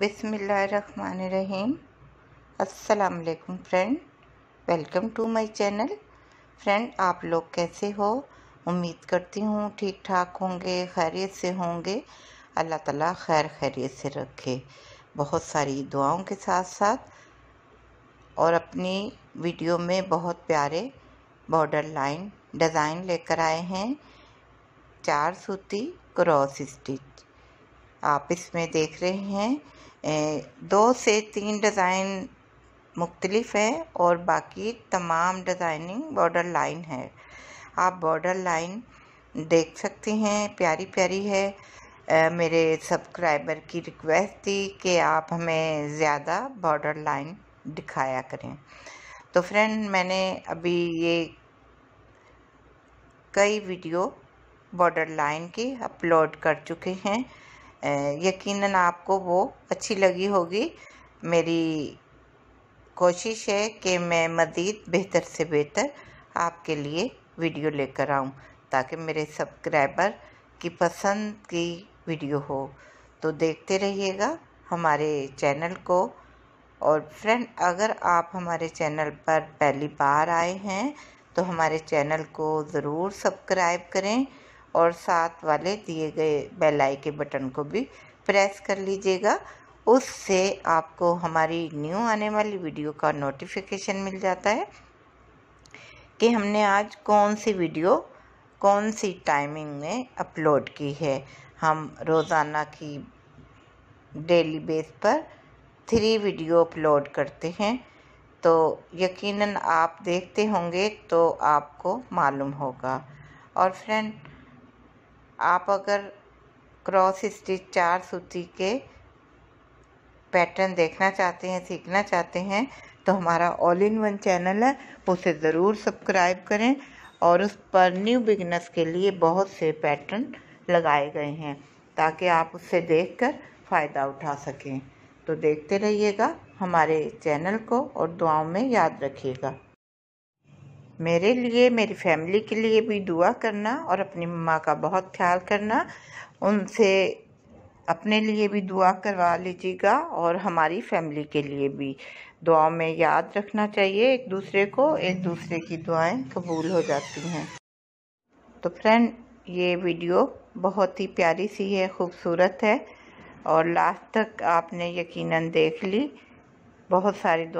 बिसमीम असलकुम friend welcome to my channel friend आप लोग कैसे हो उम्मीद करती हूँ ठीक ठाक होंगे खैरियत से होंगे अल्लाह ताला खैर खैरियत से रखे बहुत सारी दुआओं के साथ साथ और अपनी वीडियो में बहुत प्यारे बॉर्डर लाइन डिज़ाइन लेकर आए हैं चार सूती क्रॉस स्टिच आप इसमें देख रहे हैं दो से तीन डिज़ाइन मुख्तलिफ है और बाकी तमाम डिज़ाइनिंग बॉर्डर लाइन है आप बॉर्डर लाइन देख सकती हैं प्यारी प्यारी है आ, मेरे सब्सक्राइबर की रिक्वेस्ट थी कि आप हमें ज़्यादा बॉर्डर लाइन दिखाया करें तो फ्रेंड मैंने अभी ये कई वीडियो बॉर्डर लाइन की अपलोड कर चुके हैं यकीनन आपको वो अच्छी लगी होगी मेरी कोशिश है कि मैं मज़ीद बेहतर से बेहतर आपके लिए वीडियो लेकर आऊँ ताकि मेरे सब्सक्राइबर की पसंद की वीडियो हो तो देखते रहिएगा हमारे चैनल को और फ्रेंड अगर आप हमारे चैनल पर पहली बार आए हैं तो हमारे चैनल को ज़रूर सब्सक्राइब करें और साथ वाले दिए गए बेल आई के बटन को भी प्रेस कर लीजिएगा उससे आपको हमारी न्यू आने वाली वीडियो का नोटिफिकेशन मिल जाता है कि हमने आज कौन सी वीडियो कौन सी टाइमिंग में अपलोड की है हम रोज़ाना की डेली बेस पर थ्री वीडियो अपलोड करते हैं तो यकीनन आप देखते होंगे तो आपको मालूम होगा और फ्रेंड आप अगर क्रॉस स्टिच चार सूती के पैटर्न देखना चाहते हैं सीखना चाहते हैं तो हमारा ऑल इन वन चैनल है उसे ज़रूर सब्सक्राइब करें और उस पर न्यू बिगनर्स के लिए बहुत से पैटर्न लगाए गए हैं ताकि आप उससे देखकर फ़ायदा उठा सकें तो देखते रहिएगा हमारे चैनल को और दुआओं में याद रखिएगा मेरे लिए मेरी फैमिली के लिए भी दुआ करना और अपनी माँ का बहुत ख्याल करना उनसे अपने लिए भी दुआ करवा लीजिएगा और हमारी फैमिली के लिए भी दुआ में याद रखना चाहिए एक दूसरे को एक दूसरे की दुआएं कबूल हो जाती हैं तो फ्रेंड ये वीडियो बहुत ही प्यारी सी है खूबसूरत है और लास्ट तक आपने यकीनन देख ली बहुत सारी दुआ